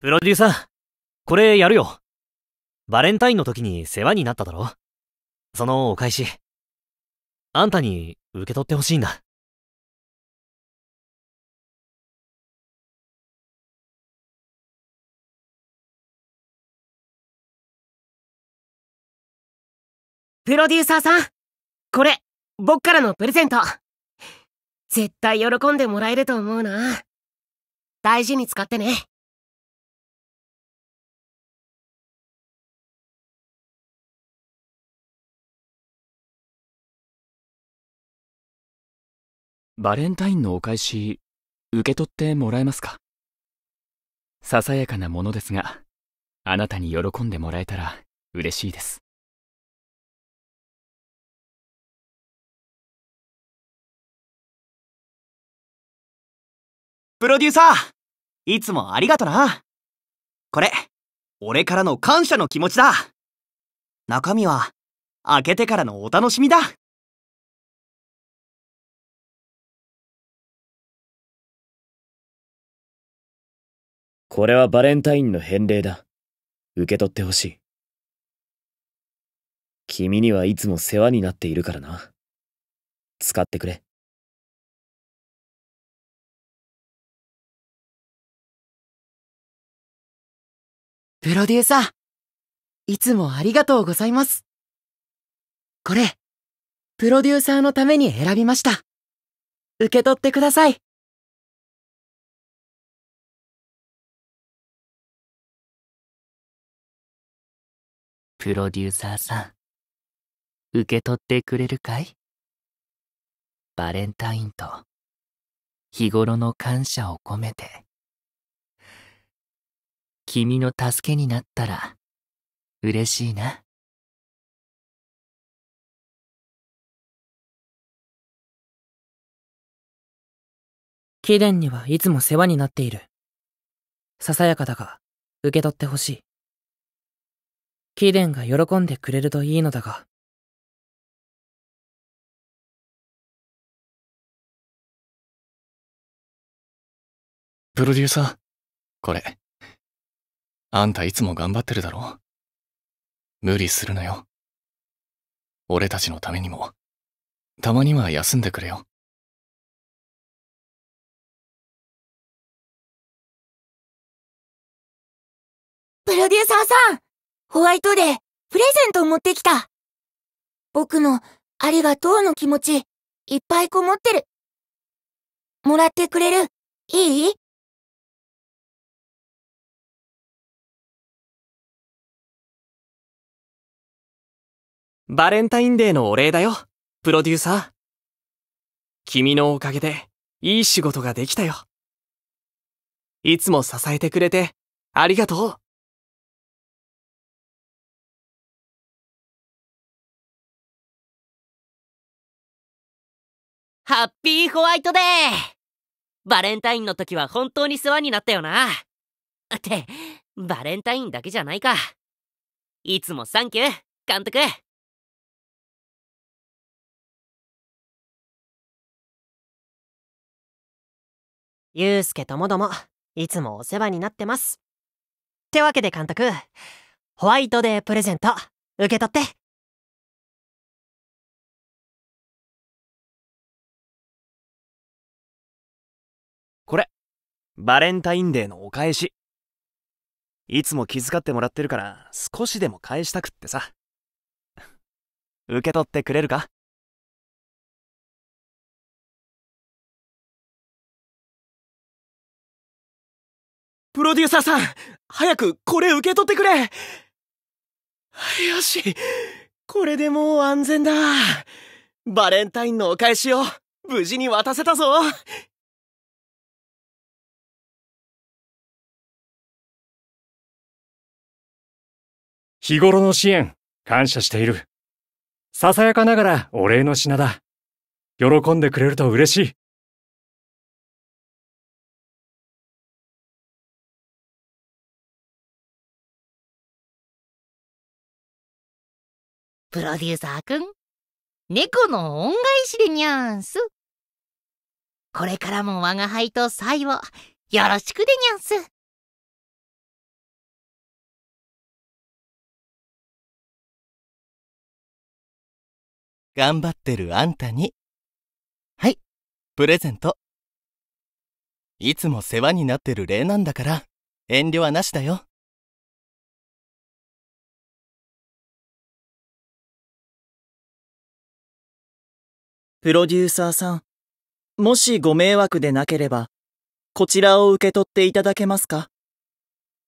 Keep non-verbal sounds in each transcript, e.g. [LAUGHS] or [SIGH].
プロデューサー、これやるよ。バレンタインの時に世話になっただろそのお返し。あんたに受け取ってほしいんだ。プロデューサーさん、これ、僕からのプレゼント。絶対喜んでもらえると思うな。大事に使ってね。バレンタインのお返し、受け取ってもらえますかささやかなものですが、あなたに喜んでもらえたら嬉しいです。プロデューサーいつもありがとなこれ、俺からの感謝の気持ちだ中身は、開けてからのお楽しみだこれはバレンタインの返礼だ。受け取ってほしい。君にはいつも世話になっているからな。使ってくれ。プロデューサー、いつもありがとうございます。これ、プロデューサーのために選びました。受け取ってください。プロデューサーさん、受け取ってくれるかいバレンタインと、日頃の感謝を込めて、君の助けになったら、嬉しいな。貴殿にはいつも世話になっている。ささやかだが、受け取ってほしい。貴殿が喜んでくれるといいのだが。プロデューサー、これ。あんたいつも頑張ってるだろ無理するなよ。俺たちのためにも、たまには休んでくれよ。プロデューサーさんホワイトデー、プレゼント持ってきた。僕のありがとうの気持ち、いっぱいこもってる。もらってくれるいいバレンタインデーのお礼だよ、プロデューサー。君のおかげで、いい仕事ができたよ。いつも支えてくれて、ありがとう。ハッピーホワイトデーバレンタインの時は本当に世話になったよな。って、バレンタインだけじゃないか。いつもサンキュー、監督ゆうすけともども、いつもお世話になってます。ってわけで監督、ホワイトデープレゼント、受け取ってバレンタインデーのお返し。いつも気遣ってもらってるから、少しでも返したくってさ。[LAUGHS] 受け取ってくれるかプロデューサーさん早くこれ受け取ってくれよしこれでもう安全だバレンタインのお返しを無事に渡せたぞ日頃の支援、感謝している。ささやかながらお礼の品だ。喜んでくれると嬉しい。プロデューサーくん、猫の恩返しでにゃんす。これからも我が輩とさいをよろしくでにゃんす。頑張ってるあんたに。はい、プレゼント。いつも世話になってる礼なんだから、遠慮はなしだよ。プロデューサーさん、もしご迷惑でなければ、こちらを受け取っていただけますか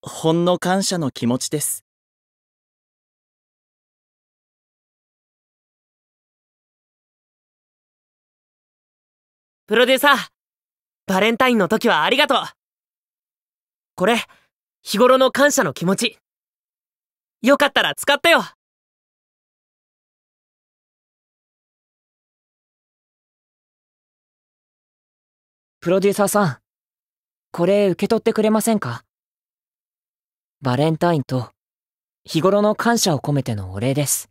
ほんの感謝の気持ちです。プロデューサー、バレンタインの時はありがとう。これ、日頃の感謝の気持ち。よかったら使ってよ。プロデューサーさん、これ受け取ってくれませんかバレンタインと日頃の感謝を込めてのお礼です。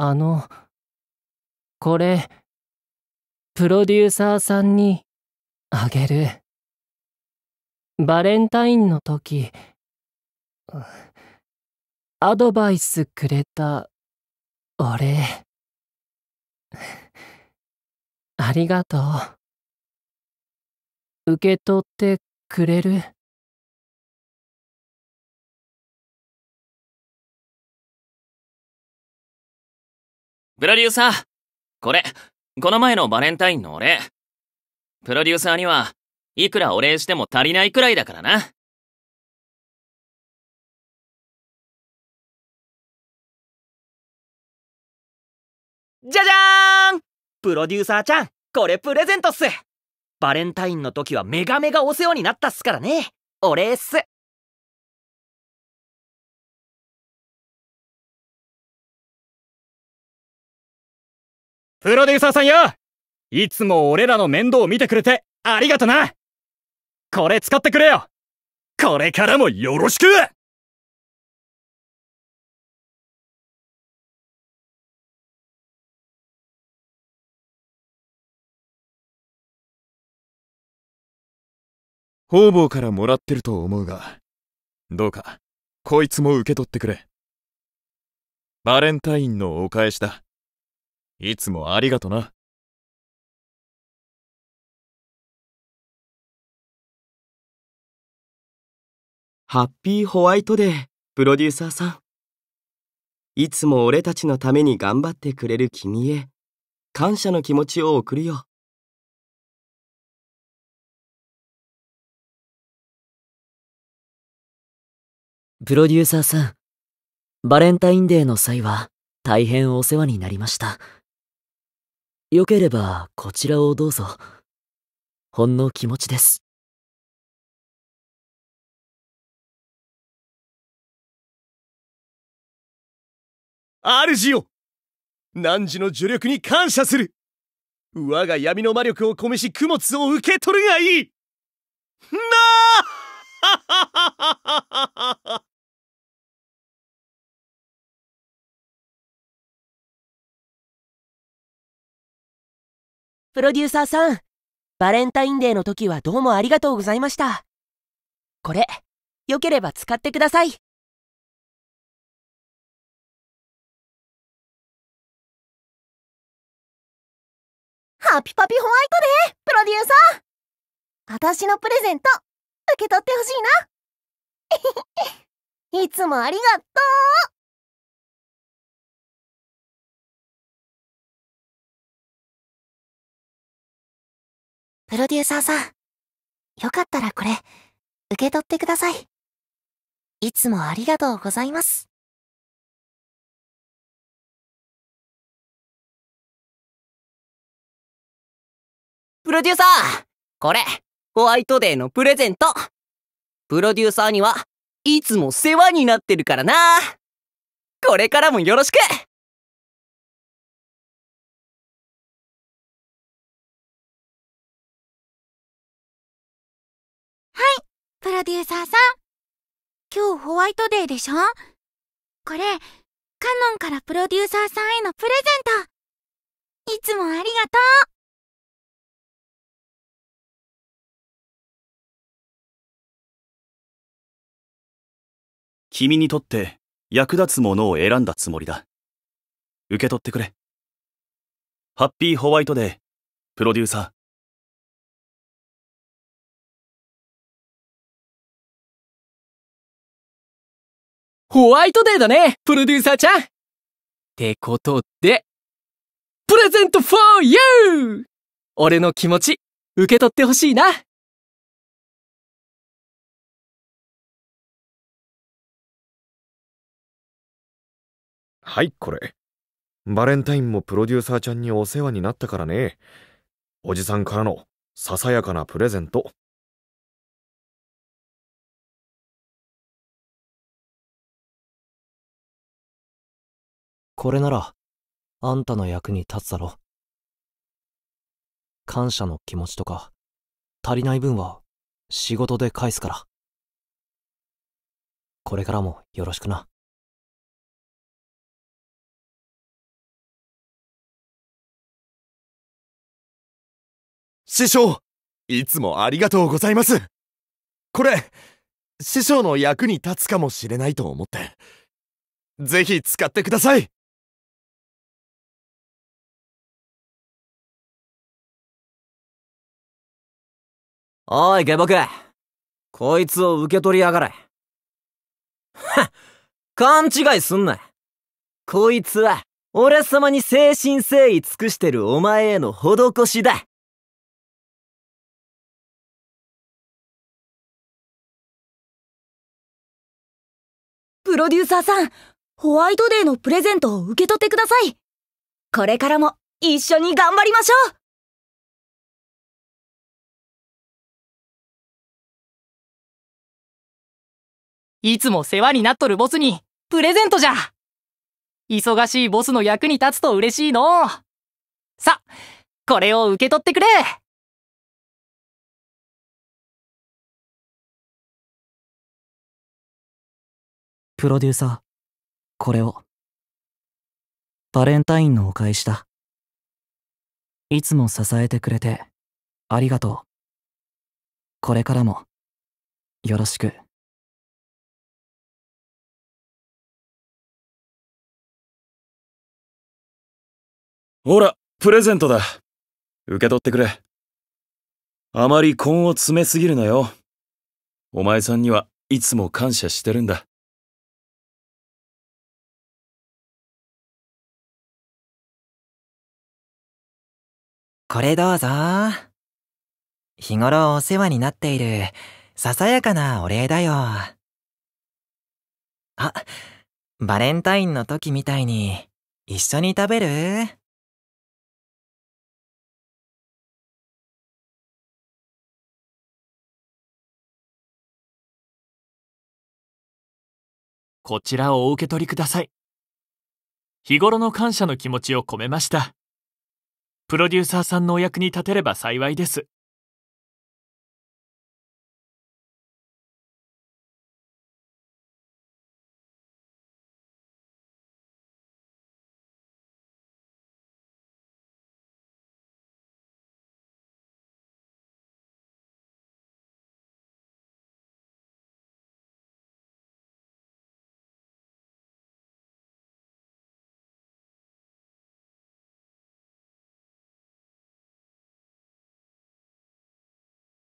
あの、これ、プロデューサーさんにあげる。バレンタインの時、アドバイスくれた、俺。ありがとう。受け取ってくれるプロデューサーこれ、この前のバレンタインのお礼。プロデューサーには、いくらお礼しても足りないくらいだからな。じゃじゃーんプロデューサーちゃん、これプレゼントっすバレンタインの時はメガメガお世話になったっすからね。お礼っす。プロデューサーさんよいつも俺らの面倒を見てくれてありがとなこれ使ってくれよこれからもよろしく方々からもらってると思うが、どうか、こいつも受け取ってくれ。バレンタインのお返しだ。いつもありがとな。ハッピーホワイトデー、プロデューサーさん。いつも俺たちのために頑張ってくれる君へ、感謝の気持ちを送るよ。プロデューサーさん、バレンタインデーの際は大変お世話になりました。よければこちらをどうぞ。ほんの気持ちです。主よ汝の助力に感謝する我が闇の魔力を込めし供物を受け取るがいいなあ [LAUGHS] プロデューサーさん、バレンタインデーの時はどうもありがとうございました。これ、よければ使ってください。ハピパピホワイトデー、プロデューサー私のプレゼント、受け取ってほしいな。[LAUGHS] いつもありがとうプロデューサーさん。よかったらこれ、受け取ってください。いつもありがとうございます。プロデューサーこれ、ホワイトデーのプレゼントプロデューサーには、いつも世話になってるからなこれからもよろしくデューサーさん。今日ホワイトデーでしょこれ、カノンからプロデューサーさんへのプレゼント。いつもありがとう。君にとって役立つものを選んだつもりだ。受け取ってくれ。ハッピーホワイトデー、プロデューサー。ホワイトデーだね、プロデューサーちゃんってことで、プレゼント for you! 俺の気持ち、受け取ってほしいな。はい、これ。バレンタインもプロデューサーちゃんにお世話になったからね。おじさんからのささやかなプレゼントこれなら、あんたの役に立つだろ。感謝の気持ちとか、足りない分は、仕事で返すから。これからもよろしくな。師匠いつもありがとうございますこれ、師匠の役に立つかもしれないと思って、ぜひ使ってくださいおい、下僕。こいつを受け取りやがれ。はっ、勘違いすんな。こいつは、俺様に誠心誠意尽くしてるお前への施しだ。プロデューサーさん、ホワイトデーのプレゼントを受け取ってください。これからも一緒に頑張りましょういつも世話になっとるボスに、プレゼントじゃ忙しいボスの役に立つと嬉しいのさ、これを受け取ってくれプロデューサー、これを。バレンタインのお返しだ。いつも支えてくれて、ありがとう。これからも、よろしく。ほら、プレゼントだ。受け取ってくれ。あまり根を詰めすぎるなよ。お前さんにはいつも感謝してるんだ。これどうぞ。日頃お世話になっている、ささやかなお礼だよ。あ、バレンタインの時みたいに、一緒に食べるこちらをお受け取りください。日頃の感謝の気持ちを込めました。プロデューサーさんのお役に立てれば幸いです。